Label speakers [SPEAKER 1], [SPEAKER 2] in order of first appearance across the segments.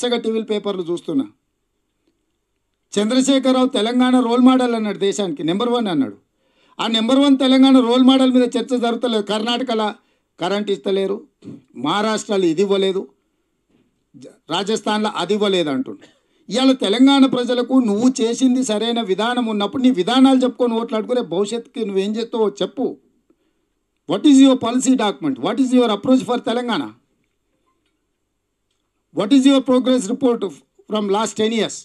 [SPEAKER 1] చక్కగా టీవీ పేపర్లు చూస్తున్నా చంద్రశేఖరరావు తెలంగాణ రోల్ మోడల్ అన్నాడు దేశానికి నెంబర్ వన్ అన్నాడు ఆ number one Telangana role model మీద చర్చ జరుగుతలేదు కర్ణాటకలో కరెంట్ ఇస్తలేరు మహారాష్ట్రలో ఇది ఇవ్వలేదు రాజస్థాన్లో అది ఇవ్వలేదు అంటుండే ఇవాళ తెలంగాణ ప్రజలకు నువ్వు చేసింది సరైన విధానం ఉన్నప్పుడు నీ విధానాలు చెప్పుకొని ఓట్లాడుకునే భవిష్యత్తుకి నువ్వేం చేస్తావో చెప్పు what is your policy document what is your approach for Telangana What is your progress report from from last 10 years?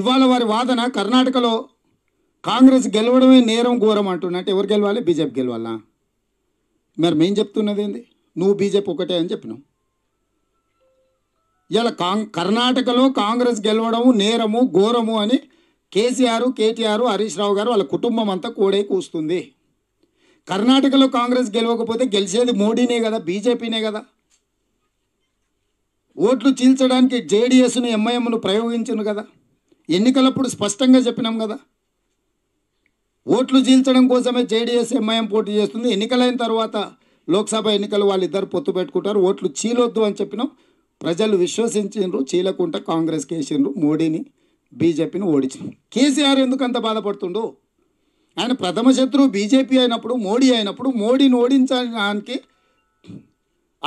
[SPEAKER 1] ఇవాళ వారి వాదన కర్ణాటకలో కాంగ్రెస్ గెలవడమే నేరం ఘోరం అంటున్నట్టు ఎవరు గెలవాలి బీజేపీ గెలవాలా మరి మేం చెప్తున్నది ఏంది నువ్వు బీజేపీ ఒకటే అని చెప్పినావు ఇలా కాంగ్ కర్ణాటకలో కాంగ్రెస్ గెలవడము నేరము ఘోరము అని కేసీఆర్ కేటీఆర్ హరీష్ రావు గారు వాళ్ళ కుటుంబం అంతా కోడై కూస్తుంది కర్ణాటకలో కాంగ్రెస్ గెలవకపోతే గెలిచేది మోడీనే కదా బీజేపీనే కదా ఓట్లు చీల్చడానికి జేడిఎస్ను ఎంఐఎంను ప్రయోగించను కదా ఎన్నికలప్పుడు స్పష్టంగా చెప్పినాం కదా ఓట్లు చీల్చడం కోసమే జేడీఎస్ ఎంఐఎం పోటీ చేస్తుంది ఎన్నికలైన తర్వాత లోక్సభ ఎన్నికలు వాళ్ళిద్దరు పొత్తు పెట్టుకుంటారు ఓట్లు చీలొద్దు అని చెప్పిన ప్రజలు విశ్వసించిండ్రు చీలకుంట కాంగ్రెస్ కేసిండ్రు మోడీని బీజేపీని ఓడించిన కేసీఆర్ ఎందుకు అంత బాధపడుతుండో ఆయన ప్రథమ శత్రువు బీజేపీ అయినప్పుడు మోడీ అయినప్పుడు మోడీని ఓడించడానికి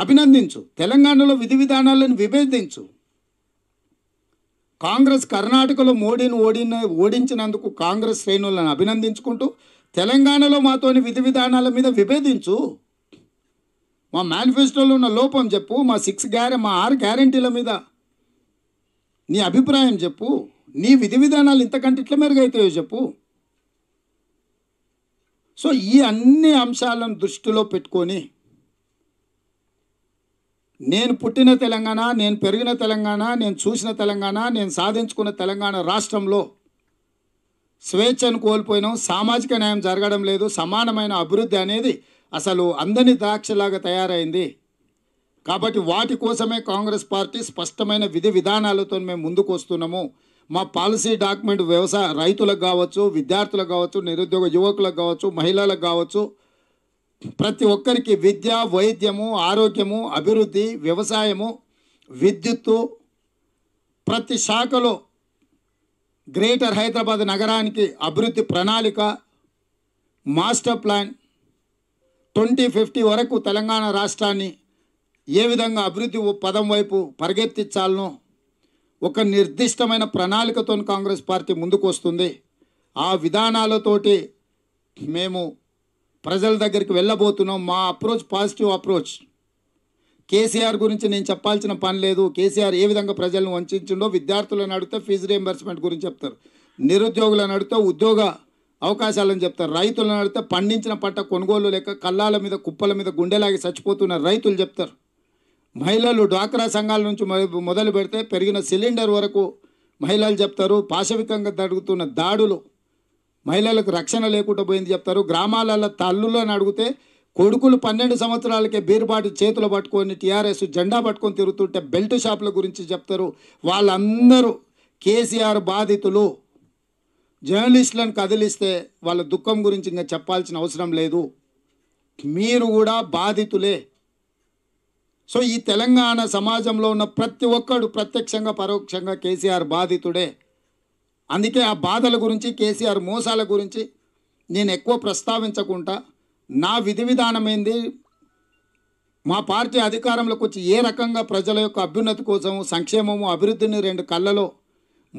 [SPEAKER 1] అభినందించు తెలంగాణలో విధి విధానాలను విభేదించు కాంగ్రెస్ కర్ణాటకలో మోడీని ఓడిన ఓడించినందుకు కాంగ్రెస్ శ్రేణులను అభినందించుకుంటూ తెలంగాణలో మాతోని విధి విధానాల మీద విభేదించు మా మేనిఫెస్టోలో ఉన్న లోపం చెప్పు మా సిక్స్ గ్యారె మా ఆరు గ్యారంటీల మీద నీ అభిప్రాయం చెప్పు నీ విధి విధానాలు ఇంతకంటే ఇట్లా మెరుగైతాయో చెప్పు సో ఈ అన్ని అంశాలను దృష్టిలో పెట్టుకొని నేను పుట్టిన తెలంగాణ నేను పెరిగిన తెలంగాణ నేను చూసిన తెలంగాణ నేను సాధించుకున్న తెలంగాణ రాష్ట్రంలో స్వేచ్ఛను కోల్పోయినాం సామాజిక న్యాయం జరగడం లేదు సమానమైన అభివృద్ధి అనేది అసలు అందని ద్రాక్షలాగా తయారైంది కాబట్టి వాటి కోసమే కాంగ్రెస్ పార్టీ స్పష్టమైన విధి విధానాలతో మేము ముందుకు వస్తున్నాము మా పాలసీ డాక్యుమెంట్ వ్యవసాయ రైతులకు కావచ్చు విద్యార్థులకు కావచ్చు నిరుద్యోగ యువకులకు కావచ్చు మహిళలకు కావచ్చు ప్రతి ఒక్కరికి విద్య వైద్యము ఆరోగ్యము అభివృద్ధి వ్యవసాయము విద్యుత్తు ప్రతి శాఖలో గ్రేటర్ హైదరాబాద్ నగరానికి అభివృద్ధి ప్రణాళిక మాస్టర్ ప్లాన్ ట్వంటీ ఫిఫ్టీ వరకు తెలంగాణ రాష్ట్రాన్ని ఏ విధంగా అభివృద్ధి పదం వైపు పరిగెత్తించాలనో ఒక నిర్దిష్టమైన ప్రణాళికతో కాంగ్రెస్ పార్టీ ముందుకు వస్తుంది ఆ విధానాలతోటి మేము ప్రజల దగ్గరికి వెళ్ళబోతున్నాం మా అప్రోచ్ పాజిటివ్ అప్రోచ్ కేసీఆర్ గురించి నేను చెప్పాల్సిన పని లేదు కేసీఆర్ ఏ విధంగా ప్రజలను వంచించిండో విద్యార్థులను అడిగితే ఫీజు రీఎంబర్స్మెంట్ గురించి చెప్తారు నిరుద్యోగులను అడిగితే ఉద్యోగ అవకాశాలని చెప్తారు రైతులను అడిగితే పండించిన పంట కొనుగోలు లేక కళ్ళాల మీద కుప్పల మీద గుండెలాగి చచ్చిపోతున్న రైతులు చెప్తారు మహిళలు డ్వాక్రా సంఘాల నుంచి మొదలు పెడితే పెరిగిన సిలిండర్ వరకు మహిళలు చెప్తారు పాశవికంగా జరుగుతున్న దాడులు మహిళలకు రక్షణ లేకుండా పోయింది చెప్తారు గ్రామాలలో తల్లులను అడిగితే కొడుకులు పన్నెండు సంవత్సరాలకే బీరుబాటు చేతులు పట్టుకొని టీఆర్ఎస్ జెండా పట్టుకొని తిరుగుతుంటే బెల్ట్ షాపుల గురించి చెప్తారు వాళ్ళందరూ కేసీఆర్ బాధితులు జర్నలిస్టులను కదిలిస్తే వాళ్ళ దుఃఖం గురించి ఇంకా చెప్పాల్సిన అవసరం లేదు మీరు కూడా బాధితులే సో ఈ తెలంగాణ సమాజంలో ఉన్న ప్రతి ఒక్కడు ప్రత్యక్షంగా పరోక్షంగా కేసీఆర్ బాధితుడే అందుకే ఆ బాధల గురించి కేసీఆర్ మోసాల గురించి నేను ఎక్కువ ప్రస్తావించకుండా నా విధి విధానమైంది మా పార్టీ అధికారంలోకి వచ్చి ఏ రకంగా ప్రజల యొక్క అభ్యున్నతి కోసము సంక్షేమము అభివృద్ధిని రెండు కళ్ళలో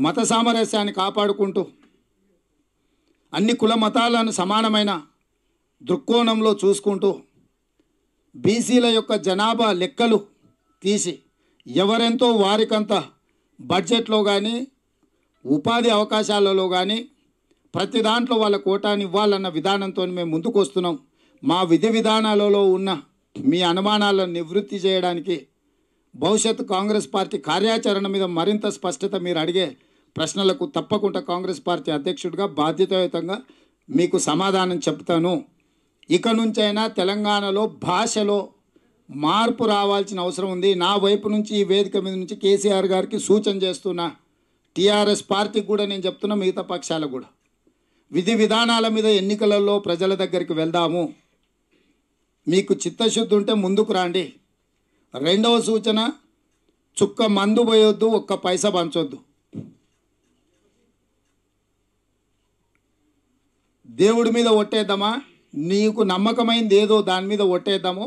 [SPEAKER 1] మత సామరస్యాన్ని కాపాడుకుంటూ అన్ని కుల మతాలను సమానమైన దృక్కోణంలో చూసుకుంటూ బీసీల యొక్క జనాభా లెక్కలు తీసి ఎవరెంతో వారికంత బడ్జెట్లో కానీ ఉపాధి అవకాశాలలో కానీ ప్రతి దాంట్లో వాళ్ళ కోటాని ఇవ్వాలన్న విధానంతో మేము ముందుకు వస్తున్నాం మా విధి విధానాలలో ఉన్న మీ అనుమానాలను నివృత్తి చేయడానికి భవిష్యత్ కాంగ్రెస్ పార్టీ కార్యాచరణ మీద మరింత స్పష్టత మీరు అడిగే ప్రశ్నలకు తప్పకుండా కాంగ్రెస్ పార్టీ అధ్యక్షుడిగా బాధ్యతాయుతంగా మీకు సమాధానం చెప్తాను ఇక నుంచైనా తెలంగాణలో భాషలో మార్పు రావాల్సిన అవసరం ఉంది నా వైపు నుంచి ఈ వేదిక మీద నుంచి కేసీఆర్ గారికి సూచన చేస్తున్నా టీఆర్ఎస్ పార్టీకి కూడా నేను చెప్తున్నా మిగతా పక్షాలకు కూడా విధి విధానాల మీద ఎన్నికలలో ప్రజల దగ్గరికి వెళ్దాము మీకు చిత్తశుద్ధి ఉంటే ముందుకు రండి రెండవ సూచన చుక్క మందు పోయొద్దు ఒక్క పైసా పంచొద్దు దేవుడి మీద ఒట్టేద్దామా నీకు నమ్మకమైంది ఏదో దాని మీద ఒట్టేద్దాము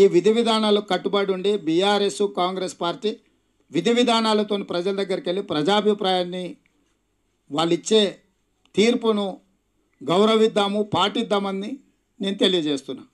[SPEAKER 1] ఈ విధి విధానాలు కట్టుబడి ఉండి బీఆర్ఎస్ కాంగ్రెస్ పార్టీ విధి విధానాలతో ప్రజల దగ్గరికి వెళ్ళి ప్రజాభిప్రాయాన్ని వాళ్ళు ఇచ్చే తీర్పును గౌరవిద్దాము పాటిద్దామని నేను తెలియజేస్తున్నాను